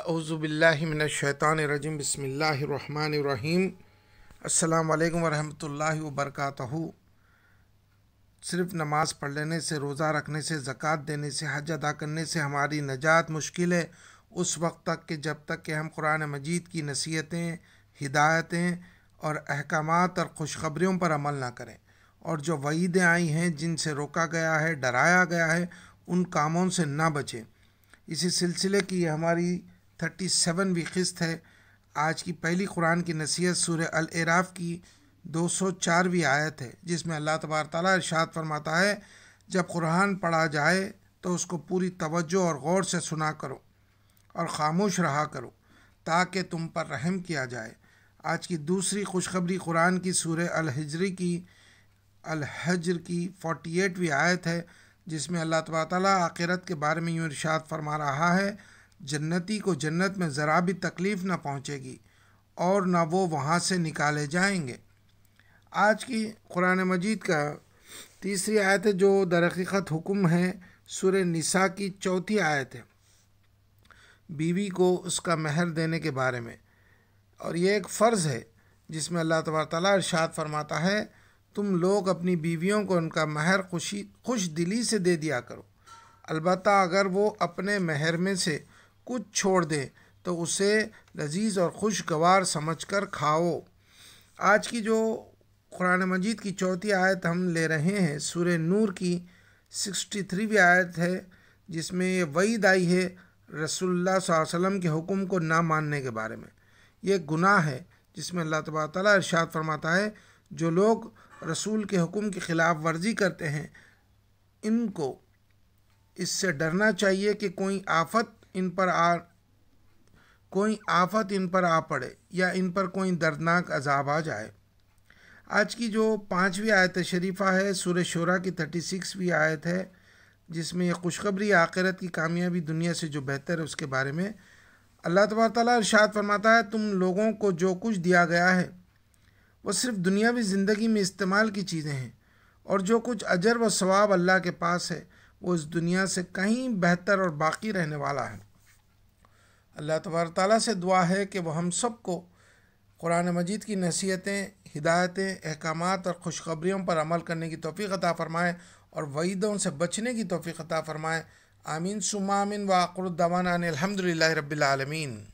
अज़ुबिल्लिमिनशैतानरजिम बसमीम अल्लाम वरहमल वबरकत सिर्फ नमाज़ पढ़ लेने से रोज़ा रखने से ज़क़़त देने से हज अदा करने से हमारी नजात मुश्किल है उस वक्त तक कि जब तक कि हम कुरान मजीद की नसीहतें हिदायतें और अहकाम और खुशखबरियों पर अमल ना करें और जो वईदें आई हैं जिनसे रोका गया है डराया गया है उन कामों से ना बचें इसी सिलसिले की हमारी थर्टी सेवनवीं किस्त है आज की पहली कुरान की नसीहत सूर्य अल की दो सौ चारवीं आयत है जिसमें अल्लाह तबार ताली इरशाद फरमाता है जब कुरान पढ़ा जाए तो उसको पूरी तवज्जो और गौर से सुना करो और ख़ामोश रहा करो ताकि तुम पर रहम किया जाए आज की दूसरी खुशखबरी कुरान की सूर्य अलहजरी की अलहजर की फोर्टी एटवीं आयत है जिसमें अल्लाह तबारत आखिरत के बारे में यूँ इरशाद फरमा रहा है जन्नती को जन्नत में ज़रा भी तकलीफ़ ना पहुँचेगी और ना वो वहाँ से निकाले जाएंगे आज की कुरान मजीद का तीसरी आयत है जो दरक़ीक़त हुक्म है सुर निसा की चौथी आयत है बीवी को उसका महर देने के बारे में और ये एक फ़र्ज़ है जिसमें अल्लाह तबार ताली इरशाद फरमाता है तुम लोग अपनी बीवियों को उनका महर खुशी खुश दिली से दे दिया करो अलबत् अगर वो अपने महर में से कुछ छोड़ दे तो उसे लजीज और खुशगवार समझ कर खाओ आज की जो कुरान मजीद की चौथी आयत हम ले रहे हैं सूर्य नूर की सिक्सटी थ्री भी आयत है जिसमें ये वईद आई है रसोल्ला वसम के हुक्म को ना मानने के बारे में ये गुनाह है जिसमें अल्लाह तबा ताली इरशाद फरमाता है जो लोग रसूल के हुक्म की ख़िलाफ़ वर्जी करते हैं इनको इससे डरना चाहिए कि कोई आफत इन पर आ कोई आफत इन पर आ पड़े या इन पर कोई दर्दनाक अजाब आ जाए आज की जो पाँचवीं आयत शरीफा है सूर शरा की थर्टी सिक्सवीं आयत है जिसमें यह खुशखबरी आखिरत की कामयाबी दुनिया से जो बेहतर है उसके बारे में अल्लाह तबार ताली इरशाद फरमाता है तुम लोगों को जो कुछ दिया गया है वो सिर्फ दुनियावी ज़िंदगी में इस्तेमाल की चीज़ें हैं और जो कुछ अजर व स्वाब अल्लाह के पास है वो इस दुनिया से कहीं बेहतर और बाकी रहने वाला है अल्लाह तबार ताली से दुआ है कि वह हम सबको कुरान मजीद की नसीहतें हिदायतें अहकाम और खुशखबरीों पर अमल करने की तोफ़ी अता फ़रमाएँ और वईदों से बचने की तोफ़ी अता फ़रमाएँ आमीन सुमामिन वाकुरदावाना अलहमदिल्ला रबालमीन